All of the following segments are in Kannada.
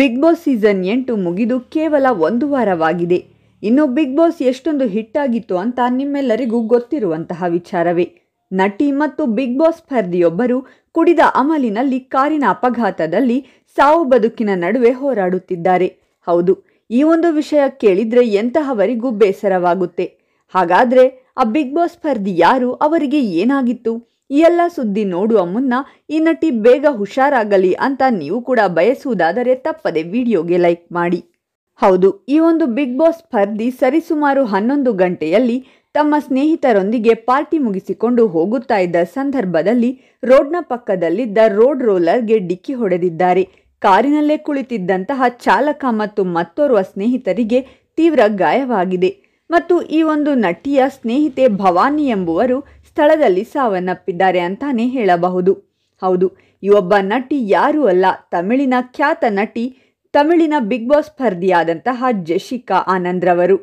ಬಿಗ್ ಬಾಸ್ ಸೀಸನ್ ಎಂಟು ಮುಗಿದು ಕೇವಲ ಒಂದು ವಾರವಾಗಿದೆ ಇನ್ನು ಬಿಗ್ ಬಾಸ್ ಎಷ್ಟೊಂದು ಹಿಟ್ ಆಗಿತ್ತು ಅಂತ ನಿಮ್ಮೆಲ್ಲರಿಗೂ ಗೊತ್ತಿರುವಂತಹ ವಿಚಾರವೇ ನಟಿ ಮತ್ತು ಬಿಗ್ ಬಾಸ್ ಸ್ಪರ್ಧಿಯೊಬ್ಬರು ಕುಡಿದ ಅಮಲಿನಲ್ಲಿ ಕಾರಿನ ಅಪಘಾತದಲ್ಲಿ ಸಾವು ಬದುಕಿನ ನಡುವೆ ಹೋರಾಡುತ್ತಿದ್ದಾರೆ ಹೌದು ಈ ಒಂದು ವಿಷಯ ಕೇಳಿದ್ರೆ ಎಂತಹವರಿಗೂ ಬೇಸರವಾಗುತ್ತೆ ಹಾಗಾದರೆ ಆ ಬಿಗ್ ಬಾಸ್ ಸ್ಪರ್ಧಿ ಯಾರು ಅವರಿಗೆ ಏನಾಗಿತ್ತು ಈ ಎಲ್ಲ ಸುದ್ದಿ ನೋಡುವ ಮುನ್ನ ಈ ನಟಿ ಬೇಗ ಹುಷಾರಾಗಲಿ ಅಂತ ನೀವು ಕೂಡ ಬಯಸುವುದಾದರೆ ತಪ್ಪದೆ ವಿಡಿಯೋಗೆ ಲೈಕ್ ಮಾಡಿ ಹೌದು ಈ ಒಂದು ಬಿಗ್ ಬಾಸ್ ಸ್ಪರ್ಧಿ ಸರಿಸುಮಾರು ಹನ್ನೊಂದು ಗಂಟೆಯಲ್ಲಿ ತಮ್ಮ ಸ್ನೇಹಿತರೊಂದಿಗೆ ಪಾರ್ಟಿ ಮುಗಿಸಿಕೊಂಡು ಹೋಗುತ್ತಾ ಇದ್ದ ಸಂದರ್ಭದಲ್ಲಿ ರೋಡ್ನ ಪಕ್ಕದಲ್ಲಿದ್ದ ರೋಡ್ ರೋಲರ್ಗೆ ಡಿಕ್ಕಿ ಹೊಡೆದಿದ್ದಾರೆ ಕಾರಿನಲ್ಲೇ ಕುಳಿತಿದ್ದಂತಹ ಚಾಲಕ ಮತ್ತು ಮತ್ತೋರ್ವ ಸ್ನೇಹಿತರಿಗೆ ತೀವ್ರ ಗಾಯವಾಗಿದೆ ಮತ್ತು ಈ ಒಂದು ನಟಿಯ ಸ್ನೇಹಿತೆ ಭವಾನಿ ಎಂಬುವರು ಸ್ಥಳದಲ್ಲಿ ಸಾವನ್ನಪ್ಪಿದ್ದಾರೆ ಅಂತಾನೆ ಹೇಳಬಹುದು ಹೌದು ಈ ಒಬ್ಬ ನಟಿ ಯಾರೂ ಅಲ್ಲ ತಮಿಳಿನ ಖ್ಯಾತ ನಟಿ ತಮಿಳಿನ ಬಿಗ್ ಬಾಸ್ ಸ್ಪರ್ಧಿಯಾದಂತಹ ಜೆಶಿಕಾ ಆನಂದ್ರವರು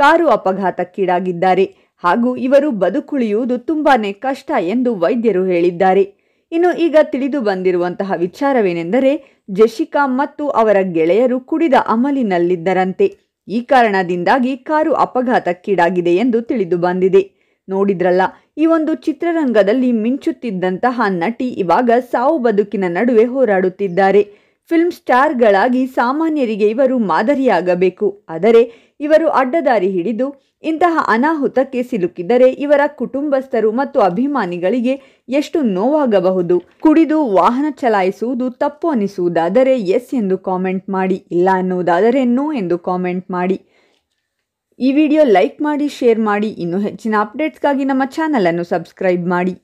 ಕಾರು ಅಪಘಾತಕ್ಕೀಡಾಗಿದ್ದಾರೆ ಹಾಗೂ ಇವರು ಬದುಕುಳಿಯುವುದು ತುಂಬಾ ಕಷ್ಟ ಎಂದು ವೈದ್ಯರು ಹೇಳಿದ್ದಾರೆ ಇನ್ನು ಈಗ ತಿಳಿದು ಬಂದಿರುವಂತಹ ವಿಚಾರವೇನೆಂದರೆ ಜಶಿಕಾ ಮತ್ತು ಅವರ ಗೆಳೆಯರು ಕುಡಿದ ಅಮಲಿನಲ್ಲಿದ್ದರಂತೆ ಈ ಕಾರಣದಿಂದಾಗಿ ಕಾರು ಅಪಘಾತಕ್ಕೀಡಾಗಿದೆ ಎಂದು ತಿಳಿದು ಬಂದಿದೆ ನೋಡಿದ್ರಲ್ಲ ಈ ಒಂದು ಚಿತ್ರರಂಗದಲ್ಲಿ ಮಿಂಚುತ್ತಿದ್ದಂತಹ ನಟಿ ಇವಾಗ ಸಾವು ಬದುಕಿನ ನಡುವೆ ಹೋರಾಡುತ್ತಿದ್ದಾರೆ ಫಿಲ್ಮ್ ಸ್ಟಾರ್ಗಳಾಗಿ ಸಾಮಾನ್ಯರಿಗೆ ಇವರು ಮಾದರಿಯಾಗಬೇಕು ಆದರೆ ಇವರು ಅಡ್ಡದಾರಿ ಹಿಡಿದು ಇಂತಹ ಅನಾಹುತಕ್ಕೆ ಸಿಲುಕಿದರೆ ಇವರ ಕುಟುಂಬಸ್ಥರು ಮತ್ತು ಅಭಿಮಾನಿಗಳಿಗೆ ಎಷ್ಟು ನೋವಾಗಬಹುದು ಕುಡಿದು ವಾಹನ ಚಲಾಯಿಸುವುದು ತಪ್ಪು ಅನಿಸುವುದಾದರೆ ಎಸ್ ಎಂದು ಕಾಮೆಂಟ್ ಮಾಡಿ ಇಲ್ಲ ಅನ್ನುವುದಾದರೆ ನೋ ಎಂದು ಕಾಮೆಂಟ್ ಮಾಡಿ ಈ ವಿಡಿಯೋ ಲೈಕ್ ಮಾಡಿ ಶೇರ್ ಮಾಡಿ ಇನ್ನೂ ಹೆಚ್ಚಿನ ಅಪ್ಡೇಟ್ಸ್ಗಾಗಿ ನಮ್ಮ ಚಾನಲನ್ನು ಸಬ್ಸ್ಕ್ರೈಬ್ ಮಾಡಿ